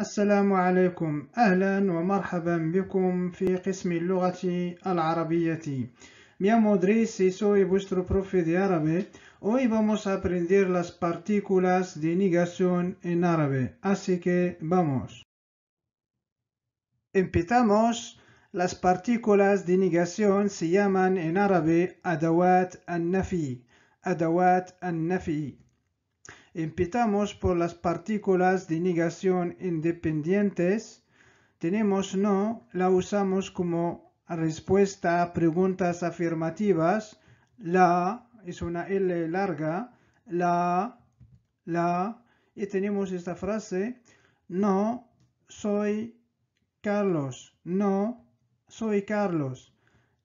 السلام عليكم أهلا ومرحبا بكم في قسم اللغة العربية Abbiamo visto il vostro profe di árabe. Hoy vamos a aprender las partículas de negación en árabe. Así que vamos. Empezamos. Las partículas de negación se llaman en árabe adawat al-nafi. Adawat al-nafi. Empezamos por las partículas de negación independientes. Tenemos no, la usamos como respuesta a preguntas afirmativas. La es una L larga. La, la. Y tenemos esta frase. No, soy Carlos. No, soy Carlos.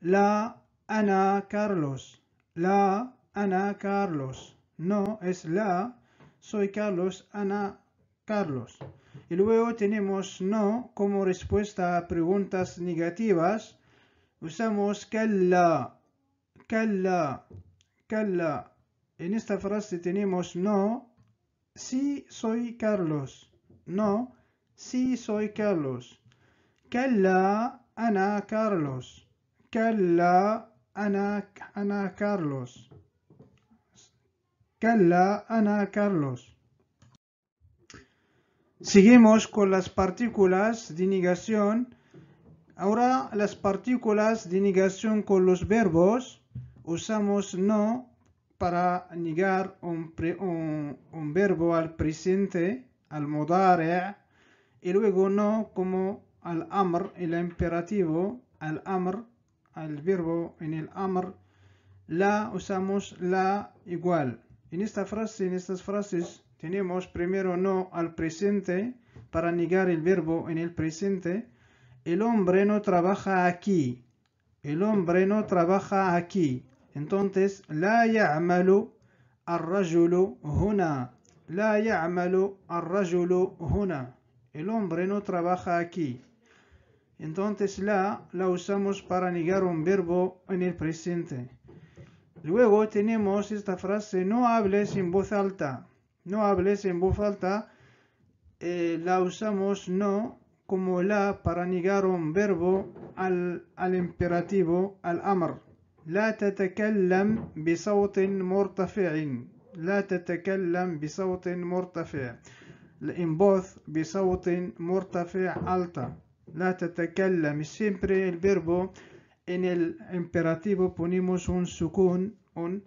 La, Ana, Carlos. La, Ana, Carlos. No es la, soy Carlos, Ana Carlos. Y luego tenemos no como respuesta a preguntas negativas. Usamos calla, calla, calla. En esta frase tenemos no, sí soy Carlos. No, sí soy Carlos. Calla, Ana Carlos. Calla, Ana, Ana Carlos. Calla, Ana, Carlos. Seguimos con las partículas de negación. Ahora las partículas de negación con los verbos. Usamos no para negar un, un, verbo al presente, al modare, y luego no como al amr, el imperativo, al amar, al verbo en el amar, la usamos la igual. En esta frase, en estas frases, tenemos primero no al presente para negar el verbo en el presente. El hombre no trabaja aquí. El hombre no trabaja aquí. Entonces, la ya'malu ar-rajulu huna. La ya'malu ar huna. El hombre no trabaja aquí. Entonces la la usamos para negar un verbo en el presente. Luego tenemos esta frase, no hables en voz alta. No hables en voz alta. Eh, la usamos no como la para negar un verbo al, al imperativo, al amr. لا تتكلم La مرتفع لا تتكلم morta مرتفع en voz morta مرتفع alta لا تتكلم siempre el verbo en el imperativo ponemos un sukun, un,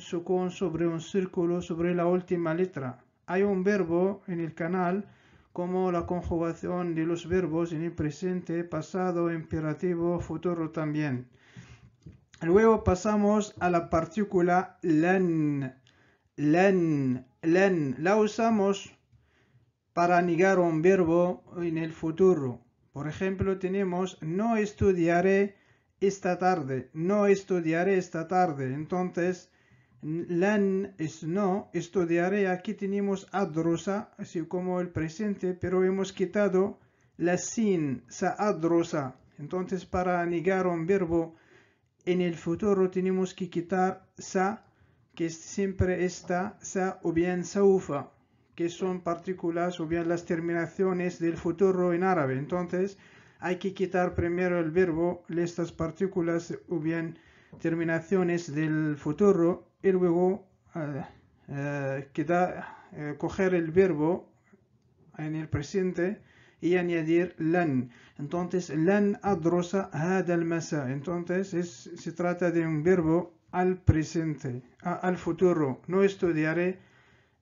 sobre un círculo sobre la última letra. Hay un verbo en el canal como la conjugación de los verbos en el presente, pasado, imperativo, futuro también. Luego pasamos a la partícula len. Len, len, la usamos para negar un verbo en el futuro. Por ejemplo, tenemos no estudiaré esta tarde, no estudiaré esta tarde. Entonces, la es no, estudiaré. Aquí tenemos adrosa, así como el presente, pero hemos quitado la sin, sa adrosa. Entonces, para negar un verbo en el futuro tenemos que quitar sa, que siempre está sa o bien saufa, que son partículas o bien las terminaciones del futuro en árabe. Entonces, hay que quitar primero el verbo, estas partículas o bien terminaciones del futuro y luego eh, eh, eh, coger el verbo en el presente y añadir lan. Entonces, lan adrosa hadal masa. Entonces, se trata de un verbo al presente, al futuro. No estudiaré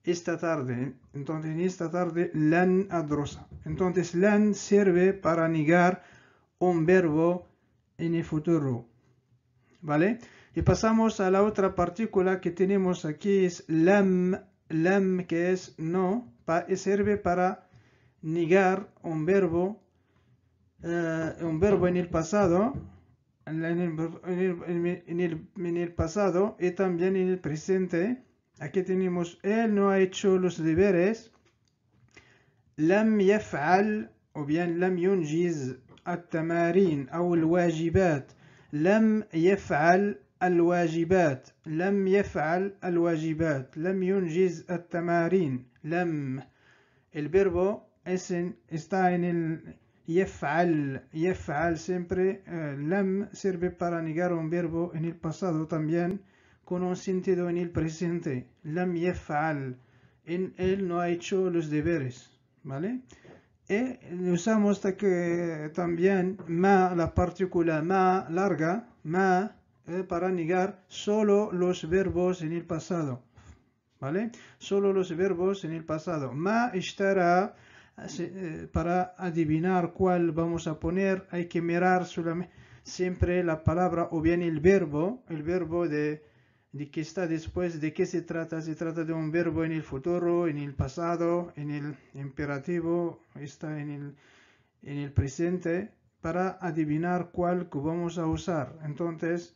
esta tarde. Entonces, en esta tarde, lan adrosa. Entonces, lan sirve para negar un verbo en el futuro. ¿Vale? Y pasamos a la otra partícula que tenemos aquí, es lam. Lam, que es no, pa, sirve para negar un verbo, eh, un verbo en el pasado, en el pasado y también en el presente Aquí tenemos él no ha hecho los deberes. لم يفعل أو bien لم ينجز التمارين أو الواجبات لم يفعل الواجبات لم يفعل الواجبات لم ينجز التمارين لم البربو اسم está en el يفعل يفعل siempre لم eh, sirve para negar un verbo en el pasado también con un sentido en el presente. Lam yefal, En él no ha hecho los deberes. ¿Vale? Y e usamos también ma, la partícula ma larga, ma, eh, para negar solo los verbos en el pasado. ¿Vale? Solo los verbos en el pasado. Ma estará eh, para adivinar cuál vamos a poner, hay que mirar solamente, siempre la palabra o bien el verbo, el verbo de de qué está después, de qué se trata. Se trata de un verbo en el futuro, en el pasado, en el imperativo, está en el, en el presente, para adivinar cuál que vamos a usar. Entonces,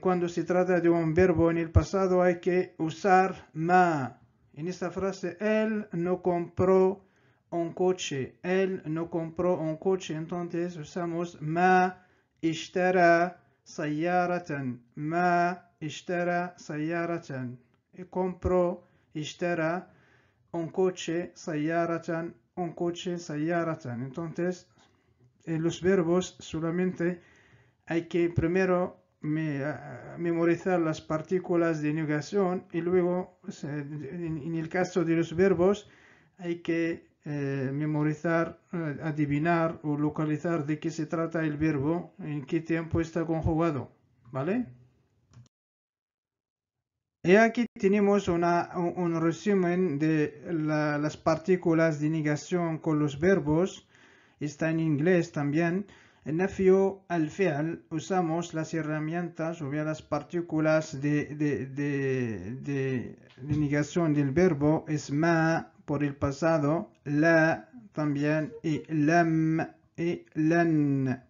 cuando se trata de un verbo en el pasado hay que usar ma. En esta frase, él no compró un coche. Él no compró un coche. Entonces usamos ma, estará سيارة ma اشترى سيارة compro اشترى un coche سيارة un coche سيارة entonces en eh, los verbos solamente hay que primero eh, memorizar las partículas de negación y luego pues, eh, en el caso de los verbos hay que eh, memorizar, eh, adivinar o localizar de qué se trata el verbo, en qué tiempo está conjugado, ¿vale? Y aquí tenemos una, un, resumen de las partículas de negación con los verbos. Está en inglés también. En afio al usamos las herramientas o bien las partículas de, negación del verbo. Es ma, por el pasado, la también y lam y lan.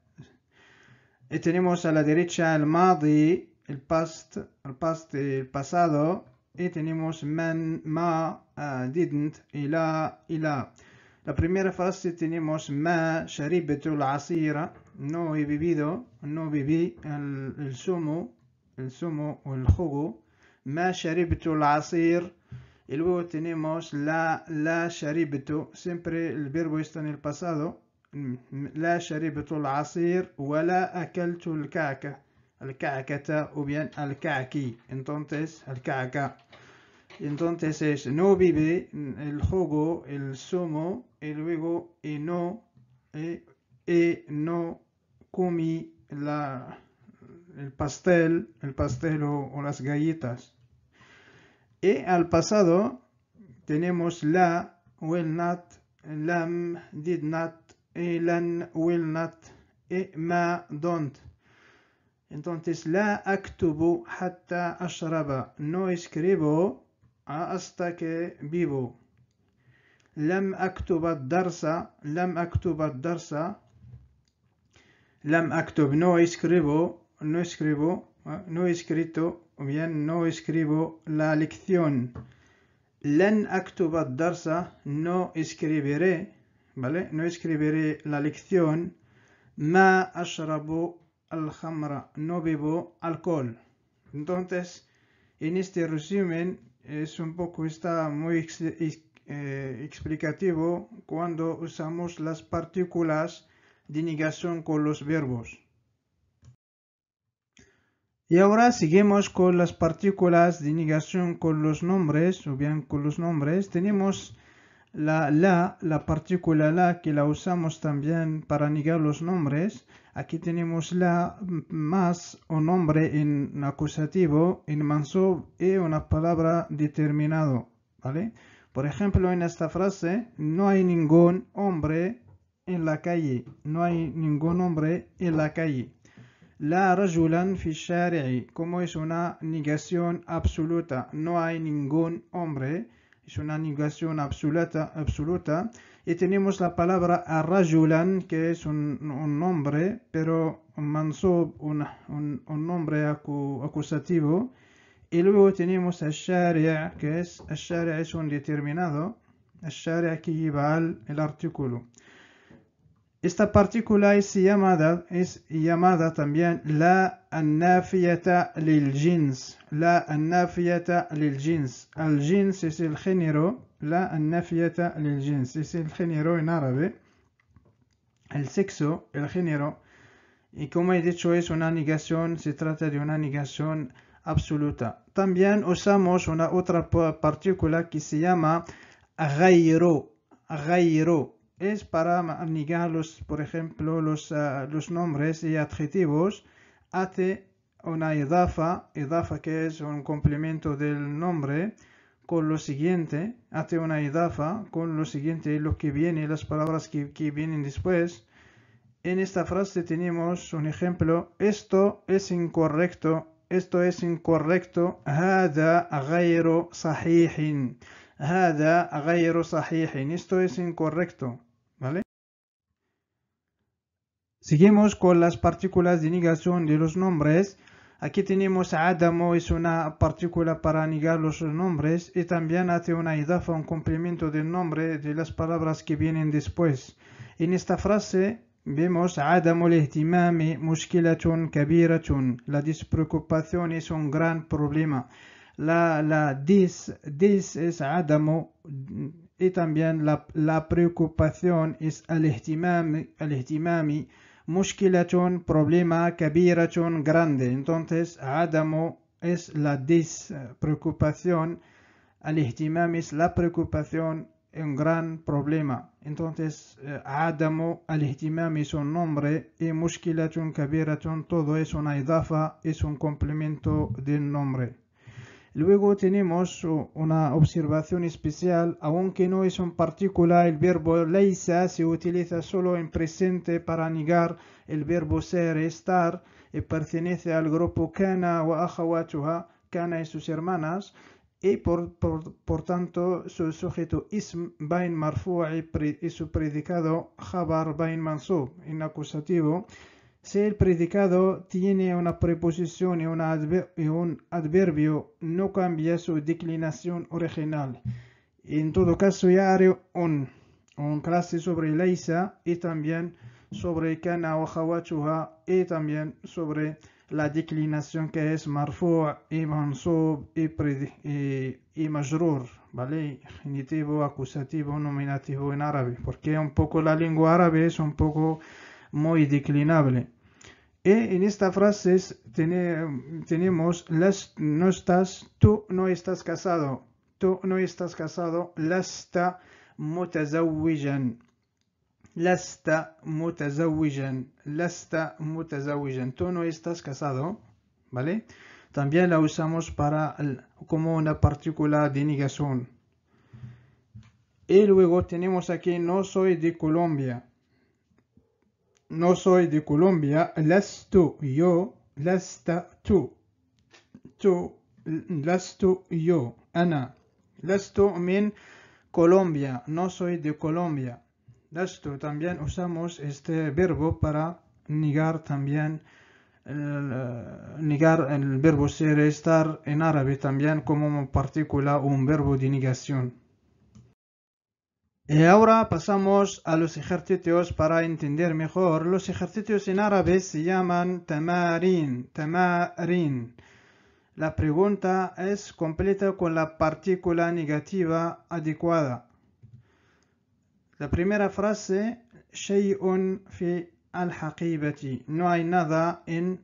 Y tenemos a la derecha el madi, el past, el past, el pasado. Y tenemos man, ma, ah, didn't, y la, y la. La primera frase tenemos ma, la asira. No he vivido, no viví el, el zumo, el sumo o el jugo. ما la asir y luego tenemos la, la sharibtu. Siempre el verbo está en el pasado. Mm, la sharibtu la asir Wala akaltu al caca kakata o bien al-kaki. Entonces, al-kaka. Entonces es no vive el jugo, el sumo, y luego y no, y, e, e, no comí la, el pastel, el pastel o las galletas al pasado tenemos la, will not, lam, did not, elan will not, y ma, don't. Entonces, la actubu, hatta ashraba. No escribo hasta que vivo. Lam, darsa, darsa, lam, actubat darsa, lam, actub, no escribo no escribo ah, no escrito o bien no escribo la lección. Len aktuba darsa, no escribiré, ¿vale? No escribiré la lección. Ma ashrabu al no bebo alcohol. Entonces, en este resumen, es un poco, está muy eh, explicativo cuando usamos las partículas de negación con los verbos. Y ahora seguimos con las partículas de negación con los nombres, o bien con los nombres. Tenemos la la, la partícula la que la usamos también para negar los nombres. Aquí tenemos la más o nombre en acusativo, en manso y una palabra determinado, ¿vale? Por ejemplo, en esta frase, no hay ningún hombre en la calle. No hay ningún hombre en la calle. La rajulan fi shari'i, como es una negación absoluta, no hay ningún hombre, es una negación absoluta, absoluta. Y tenemos la palabra rajulan, que es un, nombre, pero un un, nombre acusativo. Y luego tenemos a que es, el es un determinado, el shari'a que lleva al, el artículo. Esta partícula es llamada, es llamada también la anafiata lil La anafiata lil jins. Al es el género. La anafiata lil es el género en árabe. El sexo, el género. Y como he dicho, es una negación, se trata de una negación absoluta. También usamos una otra partícula que se llama gairo. Gairo es para negar, los, por ejemplo, ah, los, nombres y adjetivos hace una idafa, idafa que es un complemento del nombre, con lo siguiente, hace una idafa con lo siguiente lo que viene, las palabras que, vienen después. En esta frase tenemos un ejemplo, esto es incorrecto, esto es incorrecto, hada hada esto es incorrecto. Seguimos con las partículas de negación de los nombres. Aquí tenemos Adamo, es una partícula para negar los nombres y también hace una idafa, un complemento del nombre de las palabras que vienen después. En esta frase vemos Adamo lehtimami MUSKILATUN kabiratun. La despreocupación es un gran problema. La, la dis, es Adamo y también la, preocupación es al-ihtimami. al مشكلة problema كبيرة grande entonces Adamo es la despreocupación al es la preocupación un gran problema entonces eh, Adamo, al es un nombre y مشكلة كبيرة todo es una idafa es un complemento del nombre Luego tenemos una observación especial, aunque no es en partícula, el verbo leisa, se utiliza solo en presente para negar el verbo ser, estar, y pertenece al grupo kana o kana y sus hermanas, y por, tanto su sujeto ism bain marfu' y, su predicado jabar bain mansub, en acusativo, si el predicado tiene una preposición y, un adverbio, no cambia su declinación original. En todo caso, ya haré un, clase sobre Leisa y también sobre Kana o y también sobre la declinación que es Marfoa, y y, majrur, ¿vale? Genitivo, acusativo, nominativo en árabe, porque un poco la lengua árabe es un poco muy declinable. E en esta frase tenemos las no estás, tú no estás casado, tú no estás casado, lasta mutazawijan, lasta mutazawijan, lasta mutazawijan, tú no estás casado, ¿vale? También la usamos para como una partícula de negación. Y luego tenemos aquí no soy de Colombia. No soy de Colombia. Lasto yo. Lasta tú. Tú. yo. Ana. Lasto min Colombia. No soy de Colombia. Lasto también usamos este verbo para negar también eh, negar el verbo ser estar en árabe también como partícula o un verbo de negación. Y ahora pasamos a los ejercicios para entender mejor. Los ejercicios en árabe se llaman tamarin, tamarin. La pregunta es completa con la partícula negativa adecuada. La primera frase, shay'un fi al haqibati. No hay nada en,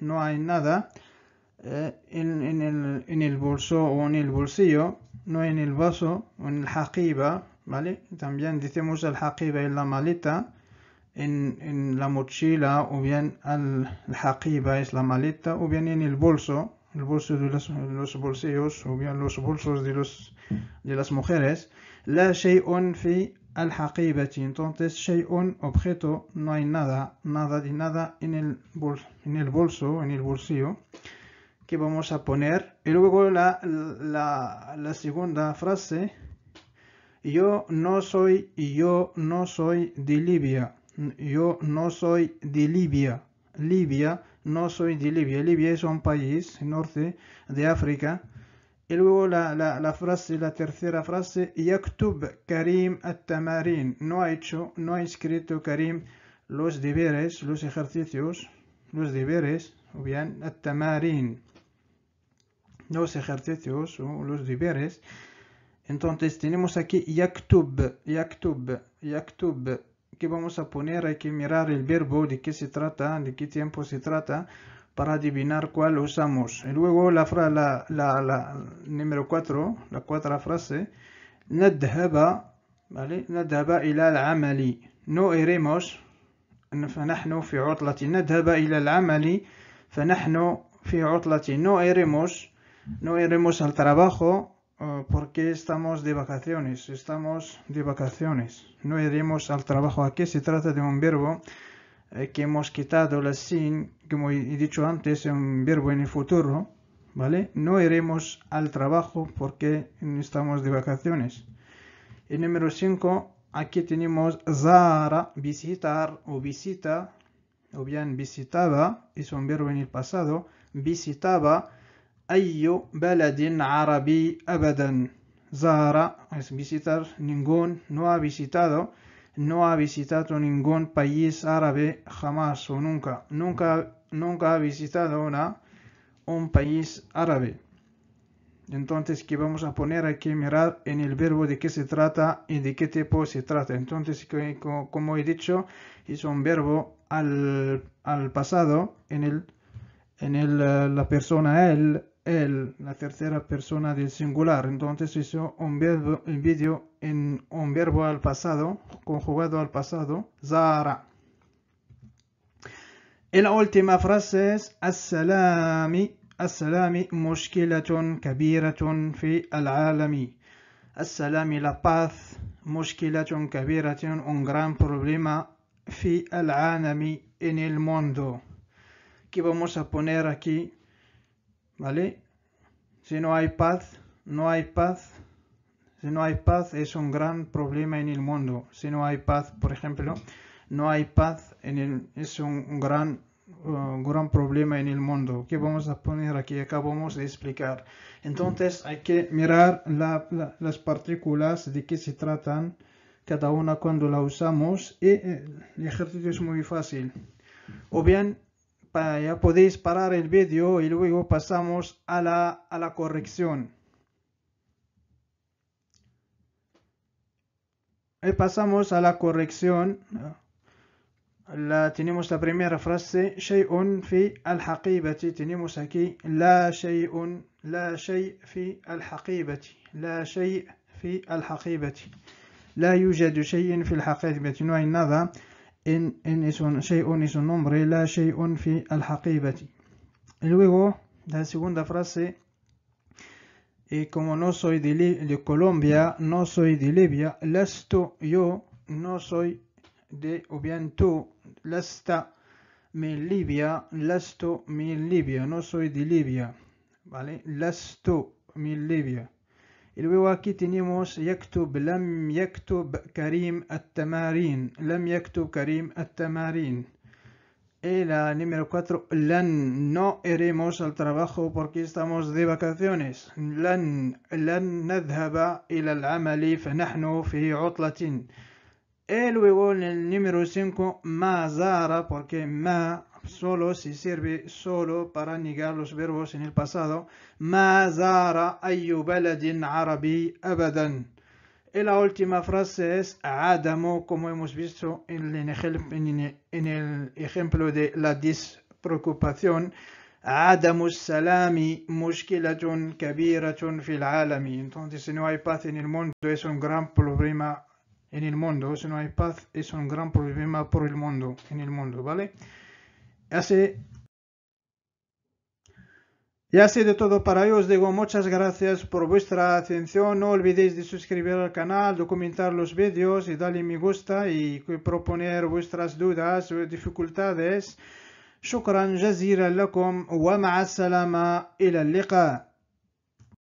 no hay nada eh, el, en el bolso o en el bolsillo, no en el vaso o en el haqiba también decimos al haqiba en la maleta, en, la mochila, o bien al haqiba es la maleta, o bien en el bolso, el bolso de los, bolsillos, o bien los bolsos de, los, de las mujeres. La shay'un fi al haqibati. Entonces, shay'un, objeto, no hay nada, nada de nada en el, bol, en el bolso, en el bolsillo que vamos a poner. Y luego la segunda frase yo no soy, y yo no soy de Libia. Yo no soy de Libia. Libia, no soy de Libia. Libia es un país norte de África. Y luego la, frase, la tercera frase, Yaktub Karim At-Tamarin. No ha hecho, no ha escrito Karim los deberes, los ejercicios, los deberes, o bien At-Tamarin. Los ejercicios o los deberes. Entonces tenemos aquí yaktub, yaktub, yaktub, que vamos a poner, hay que mirar el verbo, de qué se trata, de qué tiempo se trata, para adivinar cuál usamos. Y luego la, frase la, número 4, la cuarta frase, nadhaba, ¿vale? Nadhaba ila al-amali. No iremos, فنحن في عطلة نذهب إلى العمل فنحن في عطلة no iremos no iremos al trabajo Ah, porque estamos de vacaciones? Estamos de vacaciones, no iremos al trabajo. Aquí se trata de un verbo eh, que hemos quitado la sin, como he dicho antes, es un verbo en el futuro, ¿vale? No iremos al trabajo porque estamos de vacaciones. El número 5, aquí tenemos Zara, visitar o visita, o bien visitaba, es un verbo en el pasado, visitaba أي بلد عربي أبدا Zahara es visitar ningún no ha visitado no ha visitado ningún país árabe jamás o nunca nunca nunca ha visitado una, un país árabe entonces que vamos a poner aquí mirar en el verbo de qué se trata y de qué tipo se trata entonces como he dicho es un verbo al, pasado en el en el, eh, la persona él el la tercera persona del singular. Entonces hizo un verbo, un vídeo en un verbo al pasado, conjugado al pasado, Zara. Y la última frase es As-salami, As-salami, mushkilatun kabiratun fi al-alami. As-salami, la paz, mushkilatun kabiratun, un gran problema fi al-alami, en el mundo. Que vamos a poner aquí ¿Vale? Si no hay paz, no hay paz. Si no hay paz es un gran problema en el mundo. Si no hay paz, por ejemplo, no hay paz en el, es un gran uh, gran problema en el mundo qué vamos a poner aquí acabamos de explicar entonces hay que mirar las partículas de qué se tratan cada una cuando la usamos y eh, el ejercicio es muy fácil o bien ya podéis parar el vídeo y luego pasamos a la, a la corrección. Y pasamos a la corrección. La, tenemos la primera frase, shay'un fi al-haqibati. Tenemos aquí, la shay'un, la shay fi al-haqibati. La shay fi al-haqibati. La yujadu shay'in fi al-haqibati. No hay nada en, en nombre, la al Luego, la segunda frase, Y eh, como no soy de, Colombia, no soy de Libia, lasto yo, no soy de, o bien tú, lasta mi Libia, lasto mi Libia, no soy de Libia, ¿vale? Lasto mi Libia. الويواكي تينيموس يكتب لم يكتب كريم التمارين لم يكتب كريم التمارين إلى la 4, لن نو إريموس al بوركي استاموس دي de vacaciones. لن نذهب إلى العمل فنحن في عطلة. إلى luego 5, ما زار بوركي ما solo si sirve solo para negar los verbos en el pasado. ما زار Y la última frase es Adamo, como hemos visto en el, ejemplo de la despreocupación. عدم salami مشكلة كبيرة fil Entonces, si no hay paz en el mundo, es un gran problema en el mundo. Si no hay paz, es un gran problema por el mundo, en el mundo, ¿vale? así, y así de todo para hoy, Os digo muchas gracias por vuestra atención. No olvidéis de suscribir al canal, de comentar los vídeos y darle me gusta y proponer vuestras dudas o eh, dificultades. شكرا جزيلا لكم ومع السلامة إلى اللقاء